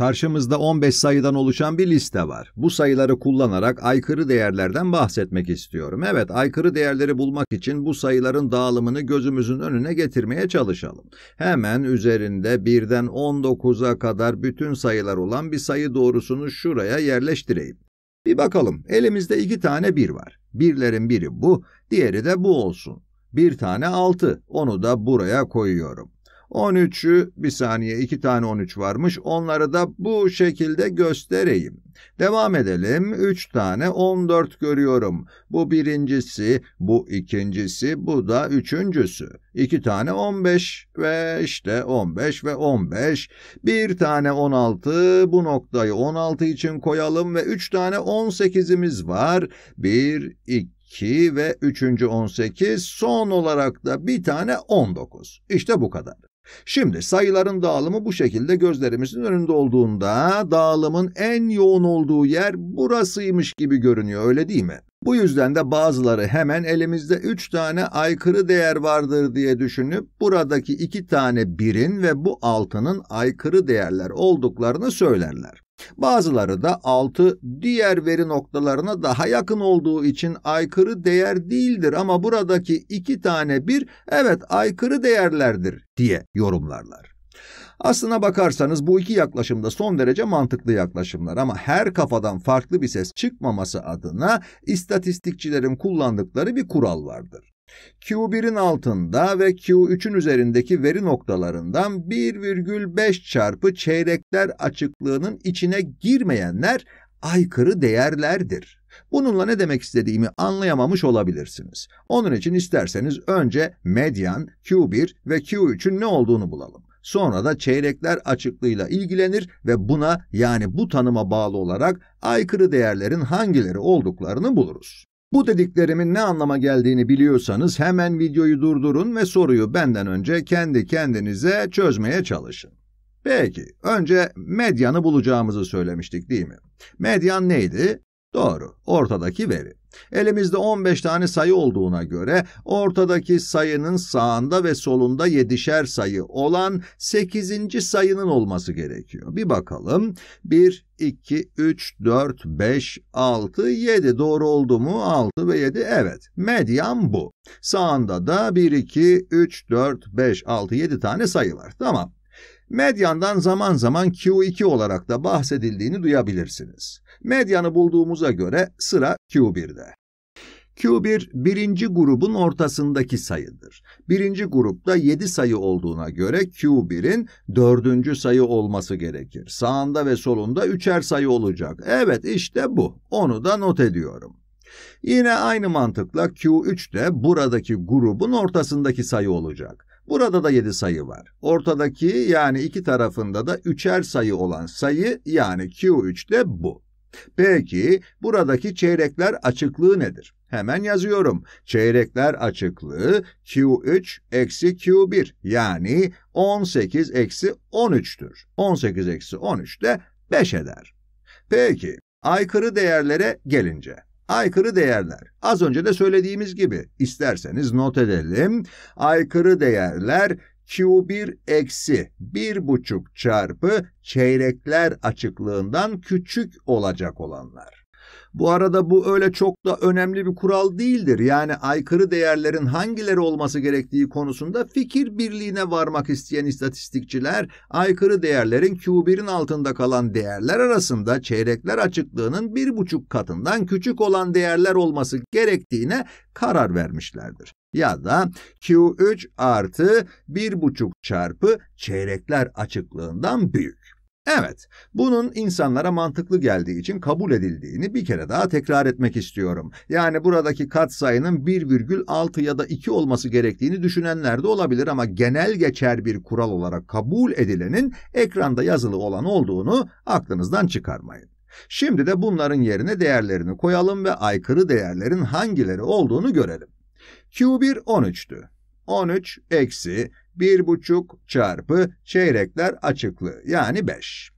Karşımızda 15 sayıdan oluşan bir liste var. Bu sayıları kullanarak aykırı değerlerden bahsetmek istiyorum. Evet, aykırı değerleri bulmak için bu sayıların dağılımını gözümüzün önüne getirmeye çalışalım. Hemen üzerinde 1'den 19'a kadar bütün sayılar olan bir sayı doğrusunu şuraya yerleştireyim. Bir bakalım, elimizde iki tane 1 var. Birlerin biri bu, diğeri de bu olsun. Bir tane 6, onu da buraya koyuyorum. 13'ü bir saniye iki tane 13 varmış. Onları da bu şekilde göstereyim. Devam edelim. 3 tane 14 görüyorum. Bu birincisi, bu ikincisi, bu da üçüncüsü. 2 tane 15 ve işte 15 ve 15. Bir tane 16. Bu noktayı 16 için koyalım ve 3 tane 18'imiz var. 1 2 2 ve 3. 18 son olarak da bir tane 19. İşte bu kadar. Şimdi sayıların dağılımı bu şekilde gözlerimizin önünde olduğunda dağılımın en yoğun olduğu yer burasıymış gibi görünüyor öyle değil mi? Bu yüzden de bazıları hemen elimizde 3 tane aykırı değer vardır diye düşünüp buradaki 2 tane birin ve bu altının aykırı değerler olduklarını söylerler. Bazıları da 6 diğer veri noktalarına daha yakın olduğu için aykırı değer değildir ama buradaki iki tane bir evet aykırı değerlerdir diye yorumlarlar. Aslına bakarsanız bu iki yaklaşım da son derece mantıklı yaklaşımlar ama her kafadan farklı bir ses çıkmaması adına istatistikçilerin kullandıkları bir kural vardır. Q1'in altında ve Q3'ün üzerindeki veri noktalarından 1,5 çarpı çeyrekler açıklığının içine girmeyenler aykırı değerlerdir. Bununla ne demek istediğimi anlayamamış olabilirsiniz. Onun için isterseniz önce medyan, Q1 ve Q3'ün ne olduğunu bulalım. Sonra da çeyrekler açıklığıyla ilgilenir ve buna yani bu tanıma bağlı olarak aykırı değerlerin hangileri olduklarını buluruz. Bu dediklerimin ne anlama geldiğini biliyorsanız hemen videoyu durdurun ve soruyu benden önce kendi kendinize çözmeye çalışın. Peki, önce medyanı bulacağımızı söylemiştik değil mi? Medyan neydi? Doğru, ortadaki veri. Elimizde 15 tane sayı olduğuna göre ortadaki sayının sağında ve solunda 7'şer sayı olan 8. sayının olması gerekiyor. Bir bakalım. 1, 2, 3, 4, 5, 6, 7. Doğru oldu mu? 6 ve 7. Evet. Medyan bu. Sağında da 1, 2, 3, 4, 5, 6, 7 tane sayı var. Tamam. Medyandan zaman zaman Q2 olarak da bahsedildiğini duyabilirsiniz. Medyanı bulduğumuza göre sıra Q1'de. Q1 birinci grubun ortasındaki sayıdır. Birinci grupta 7 sayı olduğuna göre Q1'in dördüncü sayı olması gerekir. Sağında ve solunda üçer sayı olacak. Evet işte bu. Onu da not ediyorum. Yine aynı mantıkla Q3 de buradaki grubun ortasındaki sayı olacak. Burada da 7 sayı var. Ortadaki yani iki tarafında da üçer sayı olan sayı yani Q3 de bu. Peki buradaki çeyrekler açıklığı nedir? Hemen yazıyorum. Çeyrekler açıklığı Q3 eksi Q1 yani 18 eksi 13'tür. 18 eksi 13 de 5 eder. Peki aykırı değerlere gelince Aykırı değerler. Az önce de söylediğimiz gibi isterseniz not edelim. Aykırı değerler Q1 eksi 1,5 çarpı çeyrekler açıklığından küçük olacak olanlar. Bu arada bu öyle çok da önemli bir kural değildir. Yani aykırı değerlerin hangileri olması gerektiği konusunda fikir birliğine varmak isteyen istatistikçiler aykırı değerlerin Q1'in altında kalan değerler arasında çeyrekler açıklığının bir buçuk katından küçük olan değerler olması gerektiğine karar vermişlerdir. Ya da Q3 artı 1,5 çarpı çeyrekler açıklığından büyük. Evet, bunun insanlara mantıklı geldiği için kabul edildiğini bir kere daha tekrar etmek istiyorum. Yani buradaki katsayının 1,6 ya da 2 olması gerektiğini düşünenler de olabilir ama genel geçer bir kural olarak kabul edilenin ekranda yazılı olan olduğunu aklınızdan çıkarmayın. Şimdi de bunların yerine değerlerini koyalım ve aykırı değerlerin hangileri olduğunu görelim. Q1 13'tü. 13 eksi 1,5 çarpı çeyrekler açıklığı yani 5.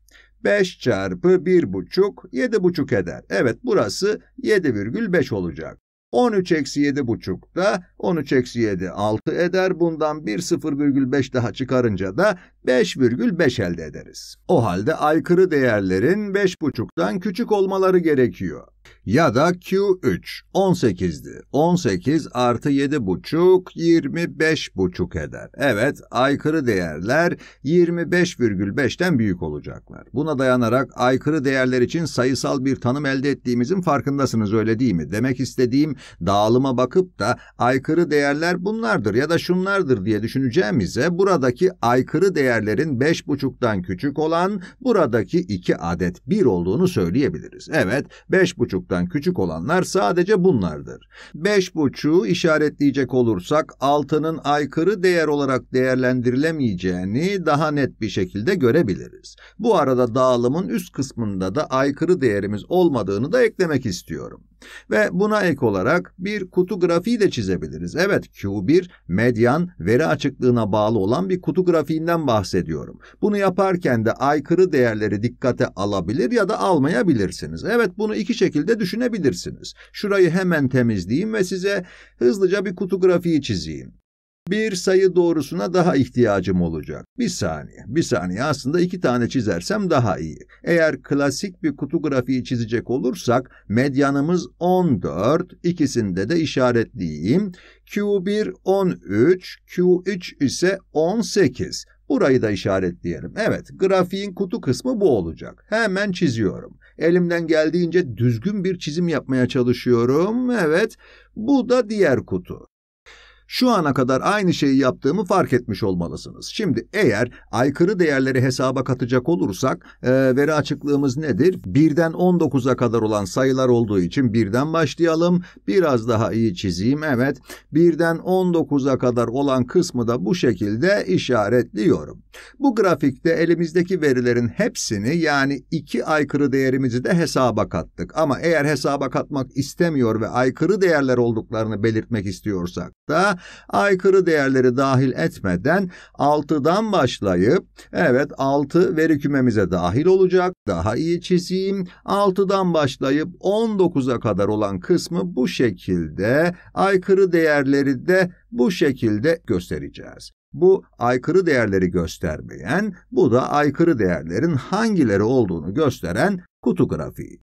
5 çarpı 1,5 7,5 eder. Evet burası 7,5 olacak. 13 eksi 7 buçuk da 13 eksi 7 6 eder. Bundan bir 0,5 daha çıkarınca da 5,5 elde ederiz. O halde aykırı değerlerin 5,5'tan küçük olmaları gerekiyor. Ya da Q3 18'di. 18 artı 7,5 25,5 eder. Evet aykırı değerler 25,5'ten büyük olacaklar. Buna dayanarak aykırı değerler için sayısal bir tanım elde ettiğimizin farkındasınız öyle değil mi? Demek istediğim dağılıma bakıp da aykırı değerler bunlardır ya da şunlardır diye düşüneceğimize buradaki aykırı değerler değerlerin 5,5'tan küçük olan buradaki 2 adet 1 olduğunu söyleyebiliriz. Evet, 5,5'tan küçük olanlar sadece bunlardır. 5,5'u işaretleyecek olursak 6'nın aykırı değer olarak değerlendirilemeyeceğini daha net bir şekilde görebiliriz. Bu arada dağılımın üst kısmında da aykırı değerimiz olmadığını da eklemek istiyorum. Ve buna ek olarak bir kutu grafiği de çizebiliriz. Evet Q1 medyan veri açıklığına bağlı olan bir kutu grafiğinden bahsediyorum. Bunu yaparken de aykırı değerleri dikkate alabilir ya da almayabilirsiniz. Evet bunu iki şekilde düşünebilirsiniz. Şurayı hemen temizleyeyim ve size hızlıca bir kutu grafiği çizeyim bir sayı doğrusuna daha ihtiyacım olacak. Bir saniye, bir saniye. Aslında iki tane çizersem daha iyi. Eğer klasik bir kutu grafiği çizecek olursak medyanımız 14, ikisinde de işaretliyim. Q1 13, Q3 ise 18. Burayı da işaretleyelim. Evet, grafiğin kutu kısmı bu olacak. Hemen çiziyorum. Elimden geldiğince düzgün bir çizim yapmaya çalışıyorum. Evet, bu da diğer kutu şu ana kadar aynı şeyi yaptığımı fark etmiş olmalısınız. Şimdi eğer aykırı değerleri hesaba katacak olursak e, veri açıklığımız nedir? 1'den 19'a kadar olan sayılar olduğu için 1'den başlayalım. Biraz daha iyi çizeyim. Evet 1'den 19'a kadar olan kısmı da bu şekilde işaretliyorum. Bu grafikte elimizdeki verilerin hepsini yani iki aykırı değerimizi de hesaba kattık. Ama eğer hesaba katmak istemiyor ve aykırı değerler olduklarını belirtmek istiyorsak da aykırı değerleri dahil etmeden 6'dan başlayıp evet 6 veri kümemize dahil olacak. Daha iyi çizeyim. 6'dan başlayıp 19'a kadar olan kısmı bu şekilde aykırı değerleri de bu şekilde göstereceğiz. Bu aykırı değerleri göstermeyen, bu da aykırı değerlerin hangileri olduğunu gösteren kutu grafiği.